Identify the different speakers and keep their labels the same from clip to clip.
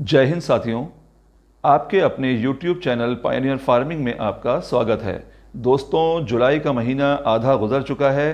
Speaker 1: जय हिंद साथियों आपके अपने YouTube चैनल पायनियर फार्मिंग में आपका स्वागत है दोस्तों जुलाई का महीना आधा गुजर चुका है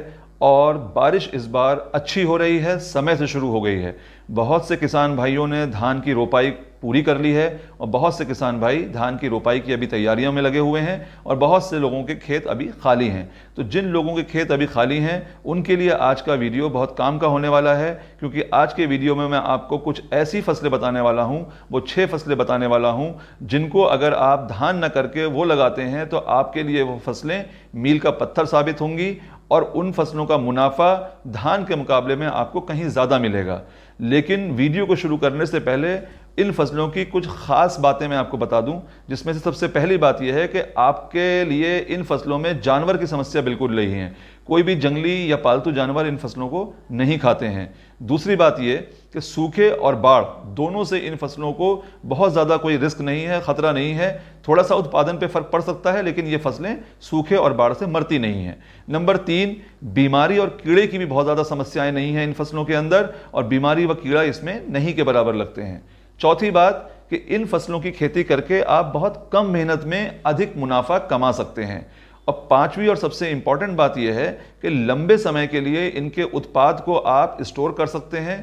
Speaker 1: और बारिश इस बार अच्छी हो रही है समय से शुरू हो गई है बहुत से किसान भाइयों ने धान की रोपाई पूरी कर ली है और बहुत से किसान भाई धान की रोपाई की अभी तैयारियों में लगे हुए हैं और बहुत से लोगों के खेत अभी खाली हैं तो जिन लोगों के खेत अभी खाली हैं उनके लिए आज का वीडियो बहुत काम का होने वाला है क्योंकि आज के वीडियो में मैं आपको कुछ ऐसी फसलें बताने वाला हूँ वो छः फसलें बताने वाला हूँ जिनको अगर आप धान न करके वो लगाते हैं तो आपके लिए वो फसलें मील का पत्थर साबित होंगी और उन फसलों का मुनाफा धान के मुकाबले में आपको कहीं ज़्यादा मिलेगा लेकिन वीडियो को शुरू करने से पहले इन फसलों की कुछ ख़ास बातें मैं आपको बता दूं जिसमें से सबसे पहली बात यह है कि आपके लिए इन फसलों में जानवर की समस्या बिल्कुल नहीं है कोई भी जंगली या पालतू जानवर इन फसलों को नहीं खाते हैं दूसरी बात ये कि सूखे और बाढ़ दोनों से इन फसलों को बहुत ज़्यादा कोई रिस्क नहीं है ख़तरा नहीं है थोड़ा सा उत्पादन पे फ़र्क पड़ सकता है लेकिन ये फसलें सूखे और बाढ़ से मरती नहीं हैं नंबर तीन बीमारी और कीड़े की भी बहुत ज़्यादा समस्याएं नहीं हैं इन फसलों के अंदर और बीमारी व कीड़ा इसमें नहीं के बराबर लगते हैं चौथी बात कि इन फसलों की खेती करके आप बहुत कम मेहनत में अधिक मुनाफा कमा सकते हैं और पांचवी और सबसे इम्पॉर्टेंट बात यह है कि लंबे समय के लिए इनके उत्पाद को आप स्टोर कर सकते हैं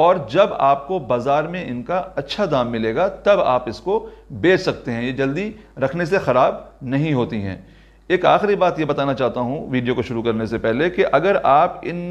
Speaker 1: और जब आपको बाज़ार में इनका अच्छा दाम मिलेगा तब आप इसको बेच सकते हैं ये जल्दी रखने से ख़राब नहीं होती हैं एक आखिरी बात ये बताना चाहता हूँ वीडियो को शुरू करने से पहले कि अगर आप इन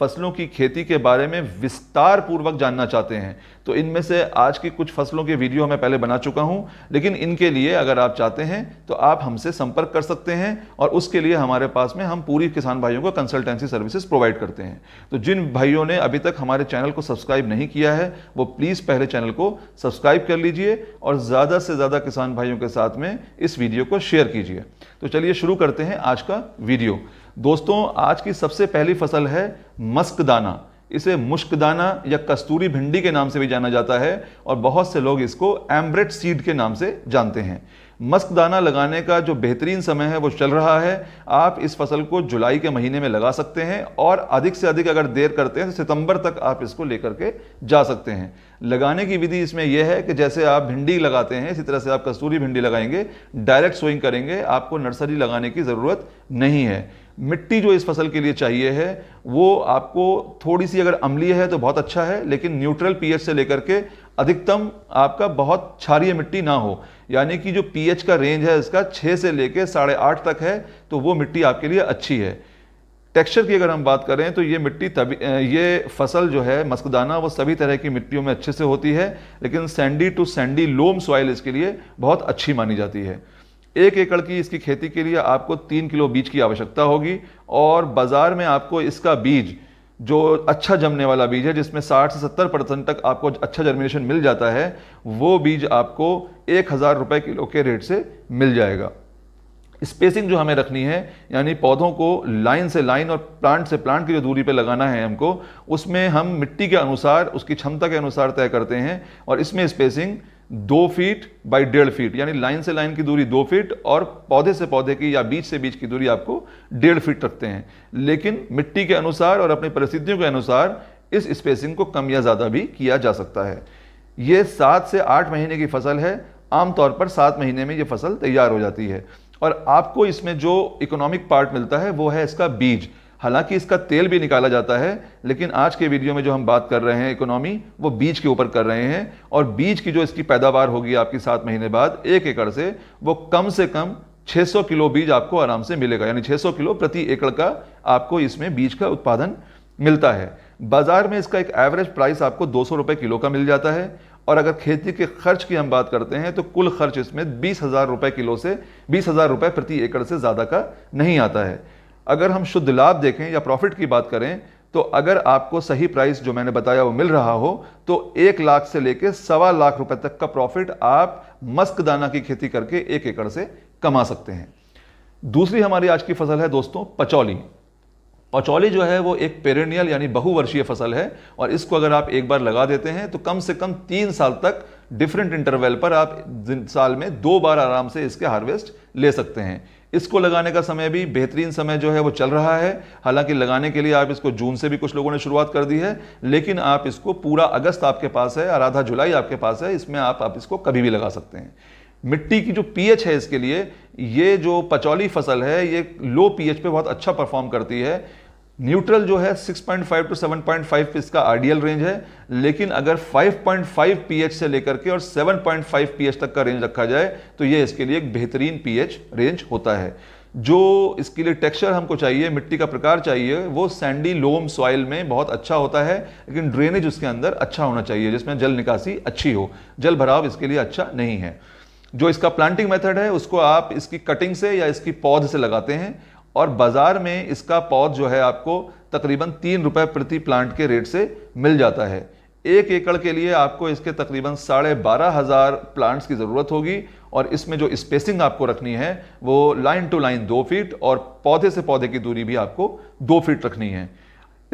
Speaker 1: फसलों की खेती के बारे में विस्तार पूर्वक जानना चाहते हैं तो इनमें से आज की कुछ फसलों के वीडियो मैं पहले बना चुका हूं लेकिन इनके लिए अगर आप चाहते हैं तो आप हमसे संपर्क कर सकते हैं और उसके लिए हमारे पास में हम पूरी किसान भाइयों को कंसल्टेंसी सर्विसेज प्रोवाइड करते हैं तो जिन भाइयों ने अभी तक हमारे चैनल को सब्सक्राइब नहीं किया है वो प्लीज़ पहले चैनल को सब्सक्राइब कर लीजिए और ज़्यादा से ज़्यादा किसान भाइयों के साथ में इस वीडियो को शेयर कीजिए तो चलिए शुरू करते हैं आज का वीडियो दोस्तों आज की सबसे पहली फसल है मस्क दाना इसे मुश्कदाना या कस्तूरी भिंडी के नाम से भी जाना जाता है और बहुत से लोग इसको एम्ब्रेड सीड के नाम से जानते हैं मस्कदाना लगाने का जो बेहतरीन समय है वो चल रहा है आप इस फसल को जुलाई के महीने में लगा सकते हैं और अधिक से अधिक अगर देर करते हैं तो सितंबर तक आप इसको लेकर के जा सकते हैं लगाने की विधि इसमें यह है कि जैसे आप भिंडी लगाते हैं इसी तरह से आप कस्तूरी भिंडी लगाएंगे डायरेक्ट सोइंग करेंगे आपको नर्सरी लगाने की ज़रूरत नहीं है मिट्टी जो इस फसल के लिए चाहिए है वो आपको थोड़ी सी अगर अम्लीय है तो बहुत अच्छा है लेकिन न्यूट्रल पीएच से लेकर के अधिकतम आपका बहुत क्षारीय मिट्टी ना हो यानी कि जो पीएच का रेंज है इसका छः से लेकर साढ़े आठ तक है तो वो मिट्टी आपके लिए अच्छी है टेक्सचर की अगर हम बात करें तो ये मिट्टी तभी ये फसल जो है मस्कदाना वो सभी तरह की मिट्टियों में अच्छे से होती है लेकिन sandy to sandy loam soil इसके लिए बहुत अच्छी मानी जाती है एक एकड़ की इसकी खेती के लिए आपको तीन किलो बीज की आवश्यकता होगी और बाज़ार में आपको इसका बीज जो अच्छा जमने वाला बीज है जिसमें 60 से 70 परसेंट तक आपको अच्छा जर्मिनेशन मिल जाता है वो बीज आपको एक हज़ार रुपये किलो के रेट से मिल जाएगा स्पेसिंग जो हमें रखनी है यानी पौधों को लाइन से लाइन और प्लांट से प्लांट की जो दूरी पर लगाना है हमको उसमें हम मिट्टी के अनुसार उसकी क्षमता के अनुसार तय करते हैं और इसमें स्पेसिंग दो फीट बाई डेढ़ फीट यानी लाइन से लाइन की दूरी दो फीट और पौधे से पौधे की या बीच से बीच की दूरी आपको डेढ़ फीट रखते हैं लेकिन मिट्टी के अनुसार और अपनी परिस्थितियों के अनुसार इस स्पेसिंग को कम या ज़्यादा भी किया जा सकता है ये सात से आठ महीने की फसल है आमतौर पर सात महीने में ये फसल तैयार हो जाती है और आपको इसमें जो इकोनॉमिक पार्ट मिलता है वो है इसका बीज हालांकि इसका तेल भी निकाला जाता है लेकिन आज के वीडियो में जो हम बात कर रहे हैं इकोनॉमी वो बीज के ऊपर कर रहे हैं और बीज की जो इसकी पैदावार होगी आपकी सात महीने बाद एक एकड़ से वो कम से कम 600 किलो बीज आपको आराम से मिलेगा यानी 600 किलो प्रति एकड़ का आपको इसमें बीज का उत्पादन मिलता है बाजार में इसका एक एवरेज प्राइस आपको दो सौ किलो का मिल जाता है और अगर खेती के खर्च की हम बात करते हैं तो कुल खर्च इसमें बीस हज़ार रुपये किलो से बीस हज़ार रुपये प्रति एकड़ से ज़्यादा का नहीं आता है अगर हम शुद्ध लाभ देखें या प्रॉफिट की बात करें तो अगर आपको सही प्राइस जो मैंने बताया वो मिल रहा हो तो एक लाख से लेकर सवा लाख रुपए तक का प्रॉफिट आप मस्क दाना की खेती करके एक एकड़ से कमा सकते हैं दूसरी हमारी आज की फसल है दोस्तों पचौली पचौली जो है वो एक पेरेनियल यानी बहुवर्षीय फसल है और इसको अगर आप एक बार लगा देते हैं तो कम से कम तीन साल तक डिफरेंट इंटरवल पर आप साल में दो बार आराम से इसके हार्वेस्ट ले सकते हैं इसको लगाने का समय भी बेहतरीन समय जो है वो चल रहा है हालांकि लगाने के लिए आप इसको जून से भी कुछ लोगों ने शुरुआत कर दी है लेकिन आप इसको पूरा अगस्त आपके पास है और आधा जुलाई आपके पास है इसमें आप, आप इसको कभी भी लगा सकते हैं मिट्टी की जो पीएच है इसके लिए ये जो पचौली फसल है ये लो पीएच पे बहुत अच्छा परफॉर्म करती है न्यूट्रल जो है 6.5 टू 7.5 इसका आइडियल रेंज है लेकिन अगर 5.5 पीएच से लेकर के और 7.5 पीएच तक का रेंज रखा जाए तो ये इसके लिए एक बेहतरीन पीएच रेंज होता है जो इसके लिए टेक्सचर हमको चाहिए मिट्टी का प्रकार चाहिए वो सैंडी लोम सॉइल में बहुत अच्छा होता है लेकिन ड्रेनेज उसके अंदर अच्छा होना चाहिए जिसमें जल निकासी अच्छी हो जल भराव इसके लिए अच्छा नहीं है जो इसका प्लांटिंग मेथड है उसको आप इसकी कटिंग से या इसकी पौध से लगाते हैं और बाज़ार में इसका पौध जो है आपको तकरीबन तीन रुपये प्रति प्लांट के रेट से मिल जाता है एक एकड़ के लिए आपको इसके तकरीबन साढ़े बारह हज़ार प्लांट्स की ज़रूरत होगी और इसमें जो स्पेसिंग आपको रखनी है वो लाइन टू लाइन दो फीट और पौधे से पौधे की दूरी भी आपको दो फीट रखनी है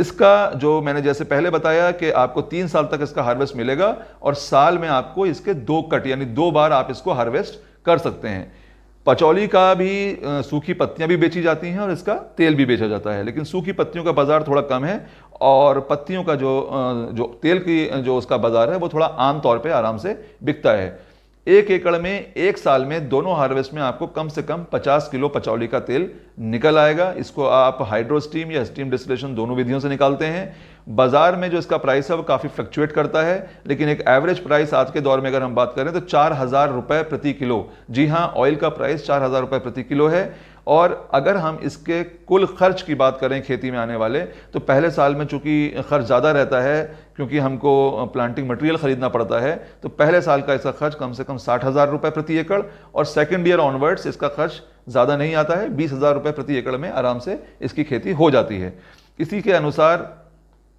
Speaker 1: इसका जो मैंने जैसे पहले बताया कि आपको तीन साल तक इसका हार्वेस्ट मिलेगा और साल में आपको इसके दो कट यानी दो बार आप इसको हार्वेस्ट कर सकते हैं पचौली का भी सूखी पत्तियां भी बेची जाती हैं और इसका तेल भी बेचा जाता है लेकिन सूखी पत्तियों का बाज़ार थोड़ा कम है और पत्तियों का जो जो तेल की जो उसका बाज़ार है वो थोड़ा आम तौर आराम से बिकता है एक एकड़ में एक साल में दोनों हार्वेस्ट में आपको कम से कम 50 किलो पचौली का तेल निकल आएगा इसको आप हाइड्रोस्टीम या स्टीम डिस्टिलेशन दोनों विधियों से निकालते हैं बाजार में जो इसका प्राइस है वो काफ़ी फ्लक्चुएट करता है लेकिन एक एवरेज प्राइस आज के दौर में अगर हम बात करें तो चार हज़ार रुपए प्रति किलो जी हाँ ऑयल का प्राइस चार हज़ार रुपए प्रति किलो है और अगर हम इसके कुल खर्च की बात करें खेती में आने वाले तो पहले साल में चूँकि खर्च ज़्यादा रहता है क्योंकि हमको प्लांटिंग मटेरियल ख़रीदना पड़ता है तो पहले साल का इसका खर्च कम से कम साठ हज़ार रुपये प्रति एकड़ और सेकेंड ईयर ऑनवर्ड्स इसका खर्च ज़्यादा नहीं आता है बीस हज़ार रुपये प्रति एकड़ में आराम से इसकी खेती हो जाती है इसी के अनुसार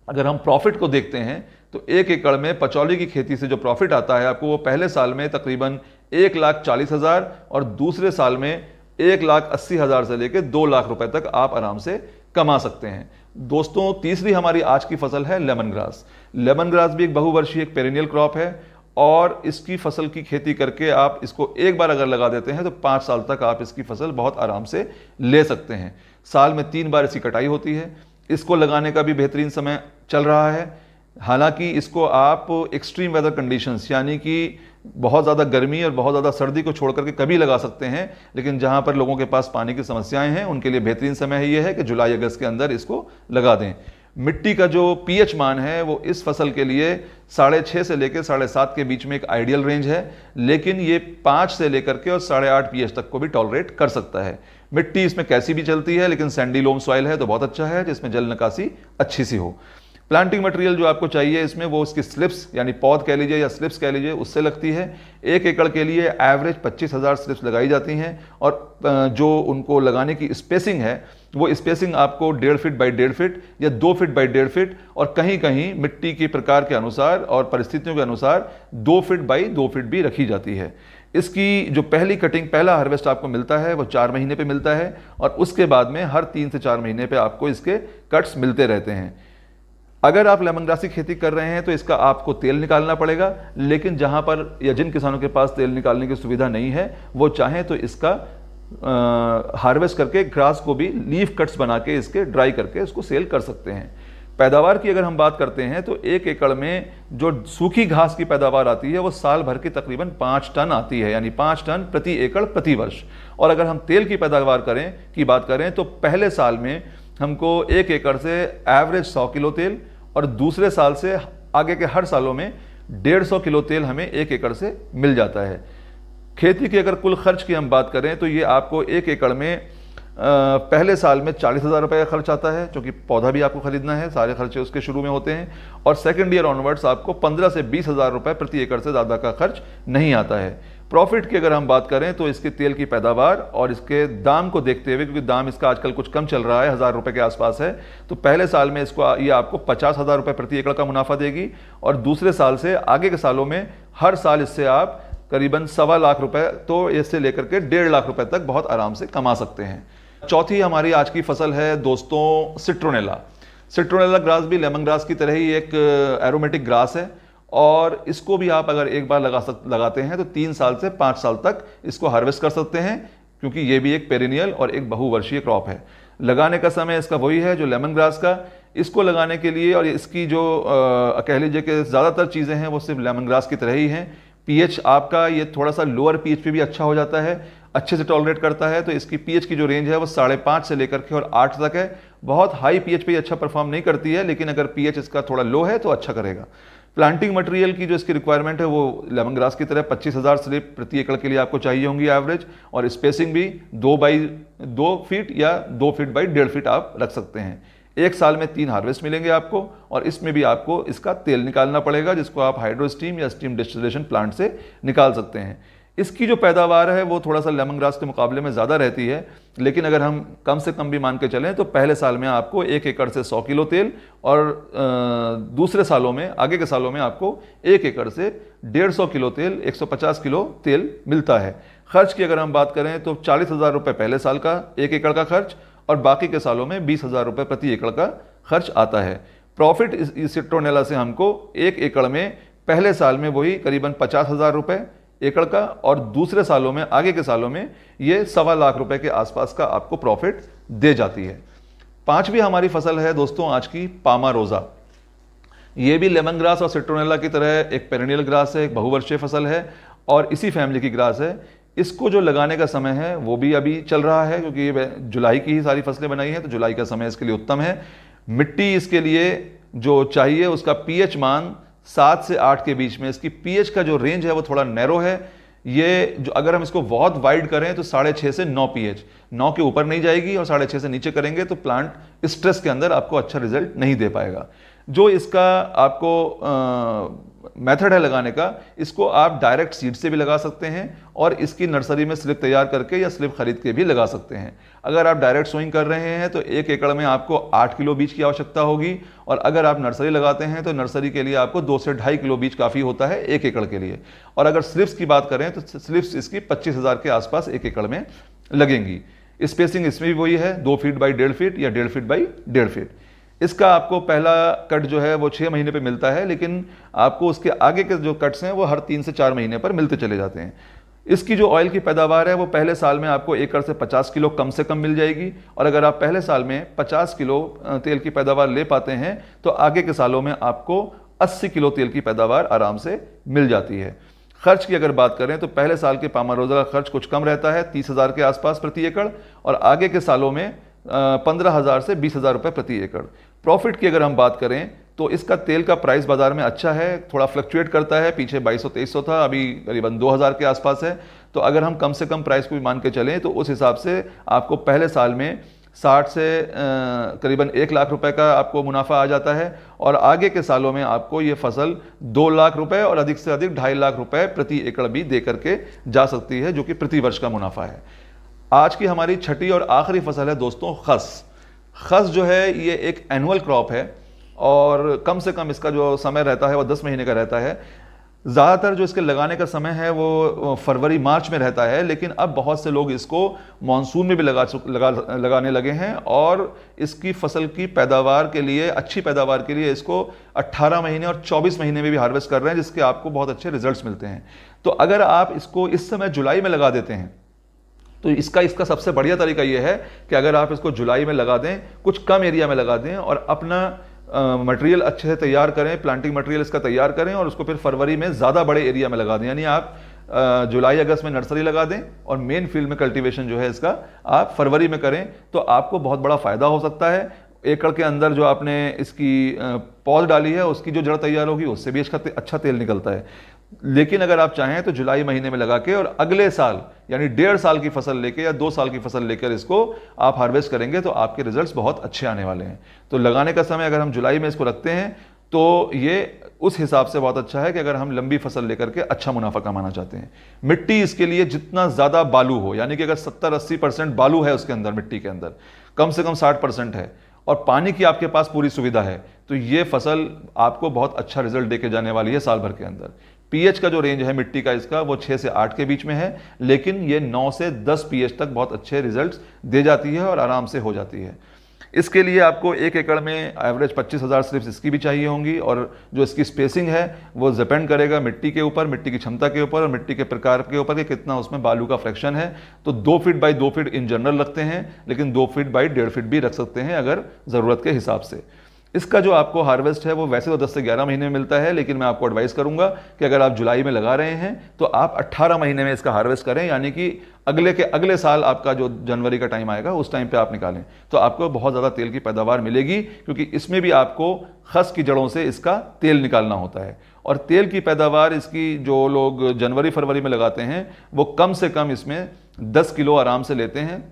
Speaker 1: अगर हम प्रॉफिट को देखते हैं तो एक एकड़ में पचौली की खेती से जो प्रॉफिट आता है आपको वो पहले साल में तकरीबन एक लाख चालीस हज़ार और दूसरे साल में एक लाख अस्सी हज़ार से लेकर दो लाख रुपए तक आप आराम से कमा सकते हैं दोस्तों तीसरी हमारी आज की फसल है लेमन ग्रास लेमन ग्रास भी एक बहुवर्षीय एक पेरेनियल क्रॉप है और इसकी फसल की खेती करके आप इसको एक बार अगर लगा देते हैं तो पाँच साल तक आप इसकी फसल बहुत आराम से ले सकते हैं साल में तीन बार इसकी कटाई होती है इसको लगाने का भी बेहतरीन समय चल रहा है हालांकि इसको आप एक्सट्रीम वेदर कंडीशंस यानी कि बहुत ज़्यादा गर्मी और बहुत ज़्यादा सर्दी को छोड़ करके कभी लगा सकते हैं लेकिन जहाँ पर लोगों के पास पानी की समस्याएं हैं उनके लिए बेहतरीन समय ये है कि जुलाई अगस्त के अंदर इसको लगा दें मिट्टी का जो पीएच मान है वो इस फसल के लिए साढ़े छः से लेकर साढ़े सात के बीच में एक आइडियल रेंज है लेकिन ये पाँच से लेकर के और साढ़े आठ पी तक को भी टॉलरेट कर सकता है मिट्टी इसमें कैसी भी चलती है लेकिन सैंडी लोम सॉइल है तो बहुत अच्छा है जिसमें जल निकासी अच्छी सी हो प्लांटिंग मटेरियल जो आपको चाहिए इसमें वो उसकी स्लिप्स यानी पौध कह लीजिए या स्लिप्स कह लीजिए उससे लगती है एक एकड़ के लिए एवरेज पच्चीस हज़ार स्लिप्स लगाई जाती हैं और जो उनको लगाने की स्पेसिंग है वो स्पेसिंग आपको डेढ़ फीट बाई डेढ़ फीट या दो फीट बाई डेढ़ फीट और कहीं कहीं मिट्टी के प्रकार के अनुसार और परिस्थितियों के अनुसार दो फिट बाई दो फिट भी रखी जाती है इसकी जो पहली कटिंग पहला हार्वेस्ट आपको मिलता है वो चार महीने पे मिलता है और उसके बाद में हर तीन से चार महीने पे आपको इसके कट्स मिलते रहते हैं अगर आप लेमन ग्रास की खेती कर रहे हैं तो इसका आपको तेल निकालना पड़ेगा लेकिन जहाँ पर या जिन किसानों के पास तेल निकालने की सुविधा नहीं है वो चाहें तो इसका हार्वेस्ट करके ग्रास को भी लीफ कट्स बना के इसके ड्राई करके इसको सेल कर सकते हैं पैदावार की अगर हम बात करते हैं तो एक एकड़ में जो सूखी घास की पैदावार आती है वो साल भर की तकरीबन पाँच टन आती है यानी पाँच टन प्रति एकड़ प्रति वर्ष और अगर हम तेल की पैदावार करें की बात करें तो पहले साल में हमको एक एकड़ से एवरेज सौ किलो तेल और दूसरे साल से आगे के हर सालों में डेढ़ सौ किलो तेल हमें एक एकड़ से मिल जाता है खेती के अगर कुल खर्च की हम बात करें तो ये आपको एक एकड़ में आ, पहले साल में चालीस हज़ार रुपये का खर्च आता है क्योंकि पौधा भी आपको खरीदना है सारे खर्चे उसके शुरू में होते हैं और सेकेंड ईयर ऑनवर्ड्स आपको पंद्रह से बीस हज़ार रुपये प्रति एकड़ से ज़्यादा का खर्च नहीं आता है प्रॉफिट की अगर हम बात करें तो इसके तेल की पैदावार और इसके दाम को देखते हुए क्योंकि दाम इसका आजकल कुछ कम चल रहा है हज़ार रुपये के आसपास है तो पहले साल में इसको ये आपको पचास हज़ार रुपये प्रति एकड़ का मुनाफा देगी और दूसरे साल से आगे के सालों में हर साल इससे आप करीबन सवा लाख रुपए तो इससे लेकर के डेढ़ लाख रुपए तक बहुत आराम से कमा सकते हैं चौथी हमारी आज की फसल है दोस्तों सिट्रोनेला सिट्रोनेला ग्रास भी लेमन ग्रास की तरह ही एक एरोमेटिक ग्रास है और इसको भी आप अगर एक बार लगा सक लगाते हैं तो तीन साल से पाँच साल तक इसको हार्वेस्ट कर सकते हैं क्योंकि ये भी एक पेरिनियल और एक बहुवर्षीय क्रॉप है लगाने का समय इसका वही है जो लेमन ग्रास का इसको लगाने के लिए और इसकी जो कह लीजिए कि ज़्यादातर चीज़ें हैं वो सिर्फ लेमन ग्रास की तरह ही हैं पीएच आपका ये थोड़ा सा लोअर पीएच पे भी अच्छा हो जाता है अच्छे से टॉलरेट करता है तो इसकी पीएच की जो रेंज है वो साढ़े पाँच से लेकर के और आठ तक है बहुत हाई पीएच पे अच्छा परफॉर्म नहीं करती है लेकिन अगर पीएच इसका थोड़ा लो है तो अच्छा करेगा प्लांटिंग मटेरियल की जो इसकी रिक्वायरमेंट है वो लेमन ग्रास की तरह पच्चीस हज़ार स्लिप प्रति एकड़ के लिए आपको चाहिए होंगी एवरेज और स्पेसिंग भी दो बाई दो फीट या दो फीट बाई डेढ़ फीट आप रख सकते हैं एक साल में तीन हार्वेस्ट मिलेंगे आपको और इसमें भी आपको इसका तेल निकालना पड़ेगा जिसको आप हाइड्रो स्टीम या स्टीम डिस्टिलेशन प्लांट से निकाल सकते हैं इसकी जो पैदावार है वो थोड़ा सा लेमन ग्रास के मुकाबले में ज़्यादा रहती है लेकिन अगर हम कम से कम भी मान के चलें तो पहले साल में आपको एक एकड़ से 100 किलो तेल और दूसरे सालों में आगे के सालों में आपको एक एकड़ से 150 किलो तेल 150 किलो तेल मिलता है खर्च की अगर हम बात करें तो चालीस हज़ार रुपये पहले साल का एक एकड़ का खर्च और बाकी के सालों में बीस हज़ार रुपये प्रति एकड़ का खर्च आता है प्रॉफिट इस, इस सिट्रोनेला से हमको एक एकड़ में पहले साल में वही करीबन पचास हज़ार रुपये एकड़ का और दूसरे सालों में आगे के सालों में ये सवा लाख रुपए के आसपास का आपको प्रॉफिट दे जाती है पांचवी हमारी फसल है दोस्तों आज की पामा रोज़ा ये भी लेमन ग्रास और सिट्रोनेला की तरह एक पेरेनियल ग्रास है एक बहुवर्षीय फसल है और इसी फैमिली की ग्रास है इसको जो लगाने का समय है वो भी अभी चल रहा है क्योंकि ये जुलाई की ही सारी फसलें बनाई हैं तो जुलाई का समय इसके लिए उत्तम है मिट्टी इसके लिए जो चाहिए उसका पीएच मान सात से आठ के बीच में इसकी पीएच का जो रेंज है वो थोड़ा नैरो है ये जो अगर हम इसको बहुत वाइड करें तो साढ़े छः से नौ पीएच नौ के ऊपर नहीं जाएगी और साढ़े छः से नीचे करेंगे तो प्लांट स्ट्रेस के अंदर आपको अच्छा रिजल्ट नहीं दे पाएगा जो इसका आपको मेथड है लगाने का इसको आप डायरेक्ट सीड से भी लगा सकते हैं और इसकी नर्सरी में स्लिप तैयार करके या स्लिप खरीद के भी लगा सकते हैं अगर आप डायरेक्ट सोइंग कर रहे हैं तो एक एकड़ में आपको आठ किलो बीज की आवश्यकता होगी और अगर आप नर्सरी लगाते हैं तो नर्सरी के लिए आपको दो से ढाई किलो बीज काफ़ी होता है एक एकड़ के लिए और अगर स्लिप्स की बात करें तो स्लिप्स इसकी पच्चीस के आसपास एक एकड़ में लगेंगी स्पेसिंग इसमें भी वही है दो फीट बाई डेढ़ फीट या डेढ़ फीट बाई डेढ़ फीट इसका आपको पहला कट जो है वो छः महीने पे मिलता है लेकिन आपको उसके आगे के जो कट्स हैं वो हर तीन से चार महीने पर मिलते चले जाते हैं इसकी जो ऑयल की पैदावार है वो पहले साल में आपको एकड़ से 50 किलो कम से कम मिल जाएगी और अगर आप पहले साल में 50 किलो तेल की पैदावार ले पाते हैं तो आगे के सालों में आपको 80 किलो तेल की पैदावार आराम से मिल जाती है खर्च की अगर बात करें तो पहले साल के पामारोजा का खर्च कुछ कम रहता है तीस हज़ार के आसपास प्रति एकड़ और आगे के सालों में पंद्रह हज़ार से बीस हज़ार रुपये प्रति एकड़ प्रॉफिट की अगर हम बात करें तो इसका तेल का प्राइस बाजार में अच्छा है थोड़ा फ्लक्चुएट करता है पीछे 2200 2300 था अभी करीबन 2000 के आसपास है तो अगर हम कम से कम प्राइस को भी मान के चलें तो उस हिसाब से आपको पहले साल में 60 से करीबन एक लाख रुपए का आपको मुनाफा आ जाता है और आगे के सालों में आपको ये फसल दो लाख रुपए और अधिक से अधिक ढाई लाख रुपए प्रति एकड़ भी दे करके जा सकती है जो कि प्रति वर्ष का मुनाफा है आज की हमारी छठी और आखिरी फसल है दोस्तों खस खस जो है ये एक एनुअल क्रॉप है और कम से कम इसका जो समय रहता है वो दस महीने का रहता है ज़्यादातर जो इसके लगाने का समय है वो फरवरी मार्च में रहता है लेकिन अब बहुत से लोग इसको मानसून में भी लगा लगा लगाने लगे हैं और इसकी फसल की पैदावार के लिए अच्छी पैदावार के लिए इसको 18 महीने और 24 महीने में भी हार्वेस्ट कर रहे हैं जिसके आपको बहुत अच्छे रिजल्ट्स मिलते हैं तो अगर आप इसको इस समय जुलाई में लगा देते हैं तो इसका इसका सबसे बढ़िया तरीका यह है कि अगर आप इसको जुलाई में लगा दें कुछ कम एरिया में लगा दें और अपना मटेरियल अच्छे से तैयार करें प्लांटिंग मटेरियल इसका तैयार करें और उसको फिर फरवरी में ज़्यादा बड़े एरिया में लगा दें यानी आप जुलाई अगस्त में नर्सरी लगा दें और मेन फील्ड में कल्टीवेशन जो है इसका आप फरवरी में करें तो आपको बहुत बड़ा फ़ायदा हो सकता है एकड़ के अंदर जो आपने इसकी पौध डाली है उसकी जो जड़ तैयार होगी उससे भी इसका अच्छा तेल निकलता है लेकिन अगर आप चाहें तो जुलाई महीने में लगा के और अगले साल यानी डेढ़ साल की फसल लेके या दो साल की फसल लेकर इसको आप हार्वेस्ट करेंगे तो आपके रिजल्ट्स बहुत अच्छे आने वाले हैं तो लगाने का समय अगर हम जुलाई में इसको रखते हैं तो ये उस हिसाब से बहुत अच्छा है कि अगर हम लंबी फसल लेकर के अच्छा मुनाफा कमाना चाहते हैं मिट्टी इसके लिए जितना ज़्यादा बालू हो यानी कि अगर सत्तर अस्सी परसेंट बालू है उसके अंदर मिट्टी के अंदर कम से कम साठ परसेंट है और पानी की आपके पास पूरी सुविधा है तो ये फसल आपको बहुत अच्छा रिजल्ट दे के जाने वाली है साल भर के अंदर पीएच का जो रेंज है मिट्टी का इसका वो 6 से 8 के बीच में है लेकिन ये 9 से 10 पीएच तक बहुत अच्छे रिजल्ट्स दे जाती है और आराम से हो जाती है इसके लिए आपको एक एकड़ में एवरेज पच्चीस हज़ार स्लिप्स इसकी भी चाहिए होंगी और जो इसकी स्पेसिंग है वो डिपेंड करेगा मिट्टी के ऊपर मिट्टी की क्षमता के ऊपर और मिट्टी के प्रकार के ऊपर कि कितना उसमें बालू का फ्रैक्शन है तो दो फीट बाई दो फीट इन जनरल रखते हैं लेकिन दो फीट बाई डेढ़ फीट भी रख सकते हैं अगर ज़रूरत के हिसाब से इसका जो आपको हार्वेस्ट है वो वैसे तो 10 से 11 महीने में मिलता है लेकिन मैं आपको एडवाइस करूंगा कि अगर आप जुलाई में लगा रहे हैं तो आप 18 महीने में इसका हार्वेस्ट करें यानी कि अगले के अगले साल आपका जो जनवरी का टाइम आएगा उस टाइम पे आप निकालें तो आपको बहुत ज़्यादा तेल की पैदावार मिलेगी क्योंकि इसमें भी आपको खस की जड़ों से इसका तेल निकालना होता है और तेल की पैदावार इसकी जो लोग जनवरी फरवरी में लगाते हैं वो कम से कम इसमें दस किलो आराम से लेते हैं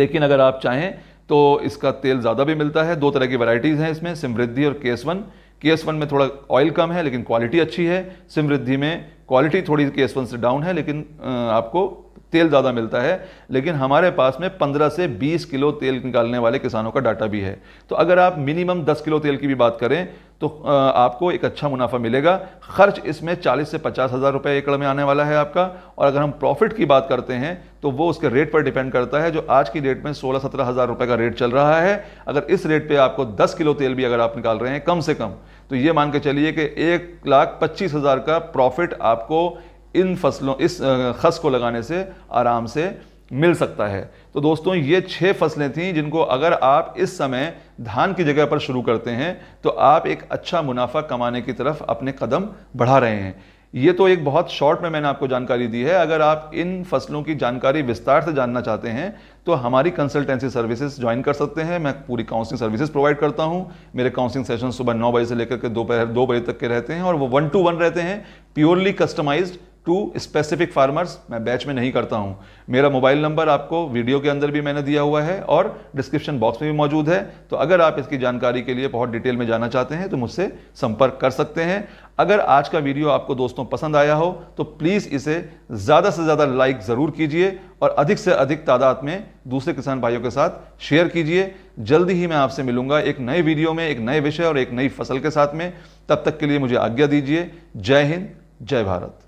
Speaker 1: लेकिन अगर आप चाहें तो इसका तेल ज़्यादा भी मिलता है दो तरह की वैरायटीज़ हैं इसमें समृद्धि और केस वन केस वन में थोड़ा ऑयल कम है लेकिन क्वालिटी अच्छी है समृद्धि में क्वालिटी थोड़ी केस वन से डाउन है लेकिन आपको तेल ज़्यादा मिलता है लेकिन हमारे पास में 15 से 20 किलो तेल निकालने वाले किसानों का डाटा भी है तो अगर आप मिनिमम 10 किलो तेल की भी बात करें तो आपको एक अच्छा मुनाफा मिलेगा खर्च इसमें 40 से पचास हज़ार रुपये एकड़ में आने वाला है आपका और अगर हम प्रॉफिट की बात करते हैं तो वो उसके रेट पर डिपेंड करता है जो आज की डेट में सोलह सत्रह हज़ार रुपये का रेट चल रहा है अगर इस रेट पर आपको दस किलो तेल भी अगर आप निकाल रहे हैं कम से कम तो ये मान के चलिए कि एक लाख पच्चीस हज़ार का प्रॉफिट आपको इन फसलों इस खस को लगाने से आराम से मिल सकता है तो दोस्तों ये छः फसलें थीं जिनको अगर आप इस समय धान की जगह पर शुरू करते हैं तो आप एक अच्छा मुनाफा कमाने की तरफ अपने कदम बढ़ा रहे हैं ये तो एक बहुत शॉर्ट में मैंने आपको जानकारी दी है अगर आप इन फसलों की जानकारी विस्तार से जानना चाहते हैं तो हमारी कंसल्टेंसी सर्विसेज ज्वाइन कर सकते हैं मैं पूरी काउंसलिंग सर्विसेज प्रोवाइड करता हूं मेरे काउंसलिंग सेशन सुबह नौ बजे से लेकर के दोपहर दो बजे तक के रहते हैं और वो वन टू वन रहते हैं purely customised to specific farmers मैं बैच में नहीं करता हूं मेरा मोबाइल नंबर आपको वीडियो के अंदर भी मैंने दिया हुआ है और डिस्क्रिप्शन बॉक्स में भी मौजूद है तो अगर आप इसकी जानकारी के लिए बहुत डिटेल में जाना चाहते हैं तो मुझसे संपर्क कर सकते हैं अगर आज का वीडियो आपको दोस्तों पसंद आया हो तो प्लीज़ इसे ज़्यादा से ज़्यादा लाइक ज़रूर कीजिए और अधिक से अधिक तादाद में दूसरे किसान भाइयों के साथ शेयर कीजिए जल्दी ही मैं आपसे मिलूंगा एक नए वीडियो में एक नए विषय और एक नई फसल के साथ में तब तक के लिए मुझे आज्ञा दीजिए जय हिंद जय भारत